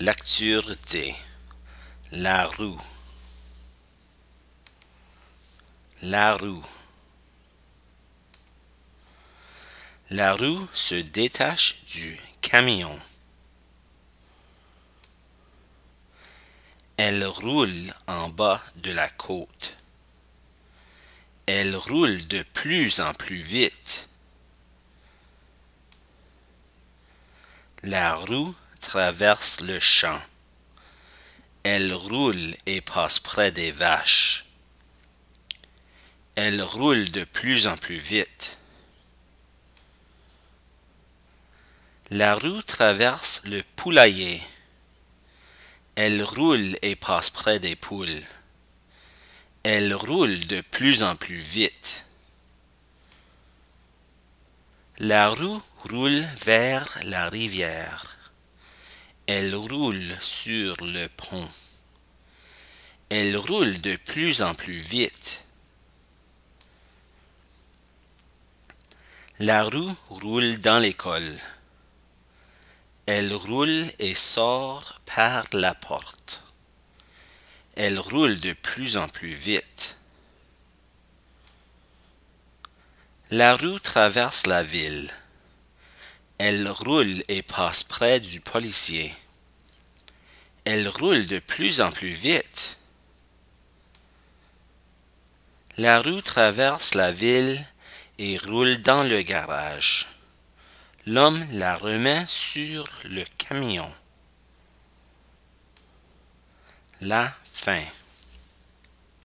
L'actualité. la roue, la roue. La roue se détache du camion. Elle roule en bas de la côte. Elle roule de plus en plus vite. La roue traverse le champ. Elle roule et passe près des vaches. Elle roule de plus en plus vite. La roue traverse le poulailler. Elle roule et passe près des poules. Elle roule de plus en plus vite. La roue roule vers la rivière. Elle roule sur le pont. Elle roule de plus en plus vite. La roue roule dans l'école. Elle roule et sort par la porte. Elle roule de plus en plus vite. La roue traverse la ville. Elle roule et passe près du policier. Elle roule de plus en plus vite. La roue traverse la ville et roule dans le garage. L'homme la remet sur le camion. La fin.